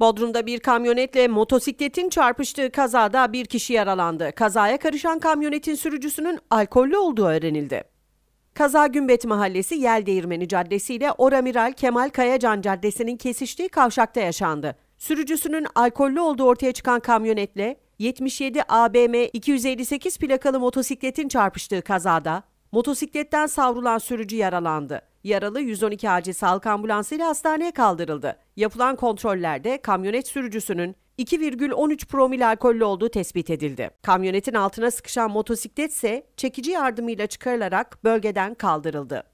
Bodrum'da bir kamyonetle motosikletin çarpıştığı kazada bir kişi yaralandı. Kazaya karışan kamyonetin sürücüsünün alkollü olduğu öğrenildi. Kaza Gümbet Mahallesi Yel Değirmeni Caddesi ile Oramiral Kemal Kayacan Caddesi'nin kesiştiği kavşakta yaşandı. Sürücüsünün alkollü olduğu ortaya çıkan kamyonetle 77 ABM 258 plakalı motosikletin çarpıştığı kazada motosikletten savrulan sürücü yaralandı. Yaralı 112 acil sağlık ambulansıyla hastaneye kaldırıldı. Yapılan kontrollerde kamyonet sürücüsünün 2,13 promil alkollü olduğu tespit edildi. Kamyonetin altına sıkışan motosiklet ise çekici yardımıyla çıkarılarak bölgeden kaldırıldı.